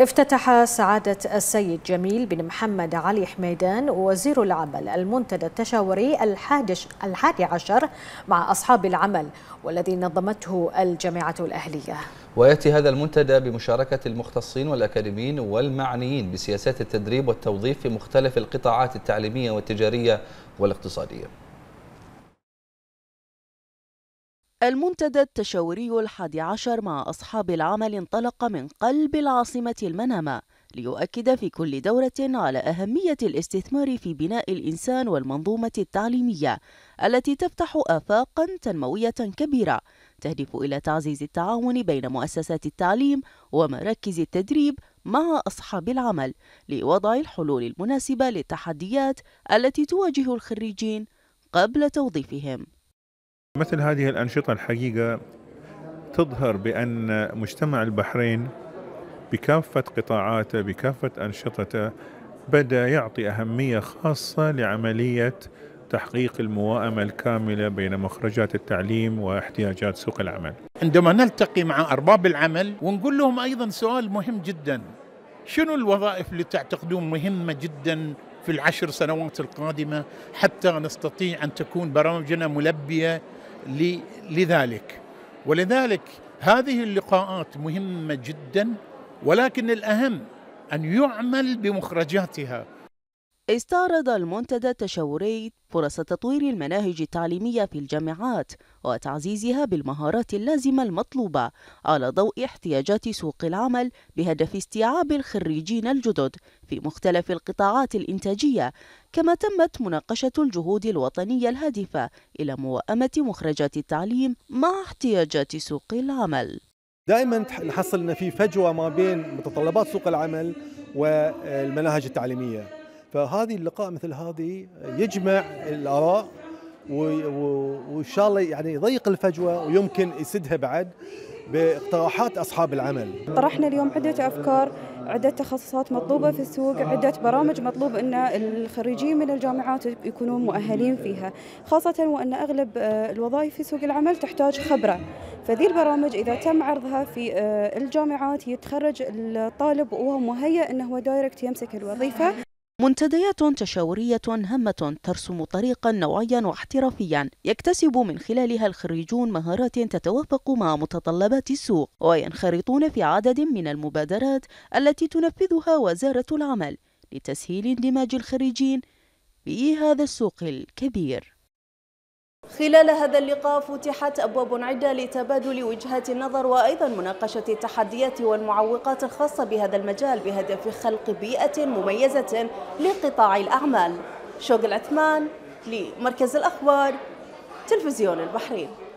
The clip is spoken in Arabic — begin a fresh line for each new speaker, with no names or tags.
افتتح سعادة السيد جميل بن محمد علي حميدان وزير العمل المنتدى التشاوري الحادي عشر مع أصحاب العمل والذي نظمته الجامعة الأهلية ويأتي هذا المنتدى بمشاركة المختصين والأكاديميين والمعنيين بسياسات التدريب والتوظيف في مختلف القطاعات التعليمية والتجارية والاقتصادية المنتدى التشاوري الحادي عشر مع أصحاب العمل انطلق من قلب العاصمة المنامة ليؤكد في كل دورة على أهمية الاستثمار في بناء الإنسان والمنظومة التعليمية التي تفتح آفاقا تنموية كبيرة تهدف إلى تعزيز التعاون بين مؤسسات التعليم ومراكز التدريب مع أصحاب العمل لوضع الحلول المناسبة للتحديات التي تواجه الخريجين قبل توظيفهم مثل هذه الأنشطة الحقيقة تظهر بأن مجتمع البحرين بكافة قطاعاته بكافة أنشطته بدأ يعطي أهمية خاصة لعملية تحقيق الموائمة الكاملة بين مخرجات التعليم واحتياجات سوق العمل عندما نلتقي مع أرباب العمل ونقول لهم أيضا سؤال مهم جدا شنو الوظائف اللي تعتقدون مهمة جدا في العشر سنوات القادمة حتى نستطيع أن تكون برامجنا ملبية لذلك ولذلك هذه اللقاءات مهمه جدا ولكن الاهم ان يعمل بمخرجاتها استعرض المنتدى التشاوري فرص تطوير المناهج التعليمية في الجامعات وتعزيزها بالمهارات اللازمة المطلوبة على ضوء احتياجات سوق العمل بهدف استيعاب الخريجين الجدد في مختلف القطاعات الإنتاجية كما تمت مناقشة الجهود الوطنية الهادفة إلى موائمة مخرجات التعليم مع احتياجات سوق العمل دائما نحصل ان في فجوه ما بين متطلبات سوق العمل والمناهج التعليميه فهذه اللقاء مثل هذه يجمع الآراء وإن شاء الله يعني يضيق الفجوة ويمكن يسدها بعد باقتراحات أصحاب العمل طرحنا اليوم عدة أفكار عدة تخصصات مطلوبة في السوق عدة برامج مطلوب أن الخريجين من الجامعات يكونون مؤهلين فيها خاصة وأن أغلب آه، الوظائف في سوق العمل تحتاج خبرة فذي البرامج إذا تم عرضها في آه، الجامعات يتخرج الطالب وهو مهيئ أنه هو دايركت يمسك الوظيفة منتديات تشاورية هامة ترسم طريقا نوعيا واحترافيا يكتسب من خلالها الخريجون مهارات تتوافق مع متطلبات السوق وينخرطون في عدد من المبادرات التي تنفذها وزارة العمل لتسهيل اندماج الخريجين في هذا السوق الكبير خلال هذا اللقاء فتحت أبواب عدة لتبادل وجهات النظر وأيضا مناقشة التحديات والمعوقات الخاصة بهذا المجال بهدف خلق بيئة مميزة لقطاع الأعمال شوق العثمان لمركز الأخبار تلفزيون البحرين